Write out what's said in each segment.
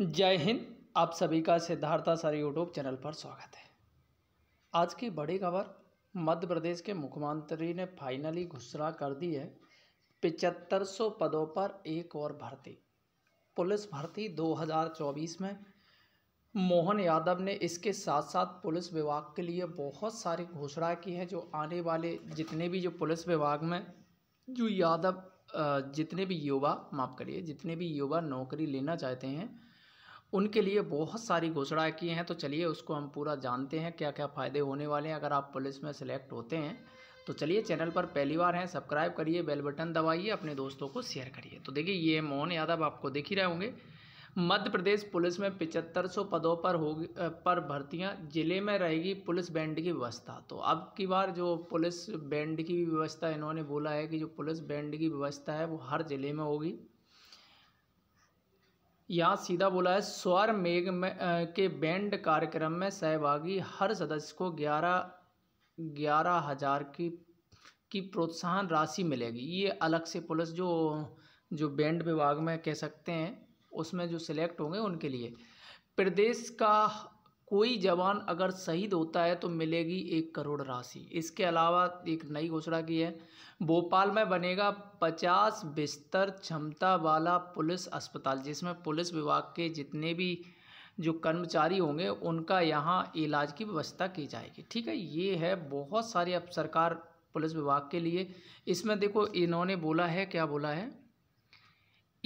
जय हिंद आप सभी का सिद्धार्था सर यूट्यूब चैनल पर स्वागत है आज की बड़ी खबर मध्य प्रदेश के मुख्यमंत्री ने फाइनली घोषणा कर दी है पिचहत्तर सौ पदों पर एक और भर्ती पुलिस भर्ती 2024 में मोहन यादव ने इसके साथ साथ पुलिस विभाग के लिए बहुत सारी घोषणा की है जो आने वाले जितने भी जो पुलिस विभाग में जो यादव जितने भी युवा माफ़ करिए जितने भी युवा नौकरी लेना चाहते हैं उनके लिए बहुत सारी घोषणाएँ की हैं तो चलिए उसको हम पूरा जानते हैं क्या क्या फ़ायदे होने वाले हैं अगर आप पुलिस में सेलेक्ट होते हैं तो चलिए चैनल पर पहली बार हैं सब्सक्राइब करिए बेल बटन दबाइए अपने दोस्तों को शेयर करिए तो देखिए ये मोहन यादव आपको देख ही रहे होंगे मध्य प्रदेश पुलिस में पिचहत्तर सौ पदों पर होगी पर भर्तियां जिले में रहेगी पुलिस बैंड की व्यवस्था तो अब की बार जो पुलिस बैंड की व्यवस्था इन्होंने बोला है कि जो पुलिस बैंड की व्यवस्था है वो हर ज़िले में होगी यहाँ सीधा बोला है स्वर मेघ में के बैंड कार्यक्रम में सहभागी हर सदस्य को ग्यारह ग्यारह हज़ार की की प्रोत्साहन राशि मिलेगी ये अलग से प्लस जो जो बैंड विभाग में कह सकते हैं उसमें जो सिलेक्ट होंगे उनके लिए प्रदेश का कोई जवान अगर शहीद होता है तो मिलेगी एक करोड़ राशि इसके अलावा एक नई घोषणा की है भोपाल में बनेगा पचास बिस्तर क्षमता वाला पुलिस अस्पताल जिसमें पुलिस विभाग के जितने भी जो कर्मचारी होंगे उनका यहाँ इलाज की व्यवस्था की जाएगी ठीक है ये है बहुत सारे अब सरकार पुलिस विभाग के लिए इसमें देखो इन्होंने बोला है क्या बोला है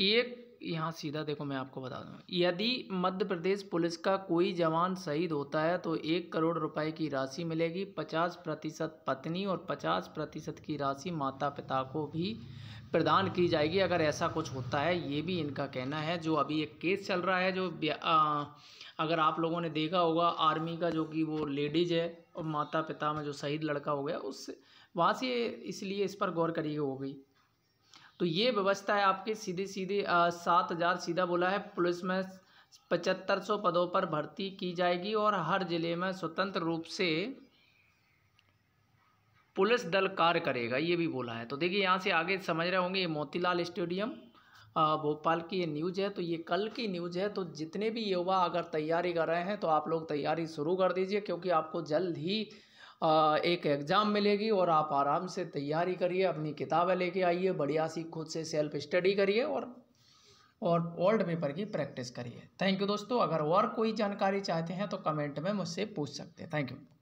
एक यहाँ सीधा देखो मैं आपको बता दूँ यदि मध्य प्रदेश पुलिस का कोई जवान शहीद होता है तो एक करोड़ रुपए की राशि मिलेगी पचास प्रतिशत पत्नी और पचास प्रतिशत की राशि माता पिता को भी प्रदान की जाएगी अगर ऐसा कुछ होता है ये भी इनका कहना है जो अभी एक केस चल रहा है जो आ, अगर आप लोगों ने देखा होगा आर्मी का जो कि वो लेडीज है और माता पिता में जो शहीद लड़का हो गया उससे वहाँ से इसलिए इस पर गौर करी होगी तो ये व्यवस्था है आपके सीधे सीधे सात हज़ार सीधा बोला है पुलिस में पचहत्तर सौ पदों पर भर्ती की जाएगी और हर ज़िले में स्वतंत्र रूप से पुलिस दल कार्य करेगा ये भी बोला है तो देखिए यहाँ से आगे समझ रहे होंगे ये मोतीलाल स्टेडियम भोपाल की ये न्यूज़ है तो ये कल की न्यूज़ है तो जितने भी युवा अगर तैयारी कर रहे हैं तो आप लोग तैयारी शुरू कर दीजिए क्योंकि आपको जल्द ही एक एग्ज़ाम मिलेगी और आप आराम से तैयारी करिए अपनी किताबें लेके आइए बढ़िया सी खुद से सेल्फ स्टडी करिए और और ओल्ड पेपर की प्रैक्टिस करिए थैंक यू दोस्तों अगर और कोई जानकारी चाहते हैं तो कमेंट में मुझसे पूछ सकते हैं थैंक यू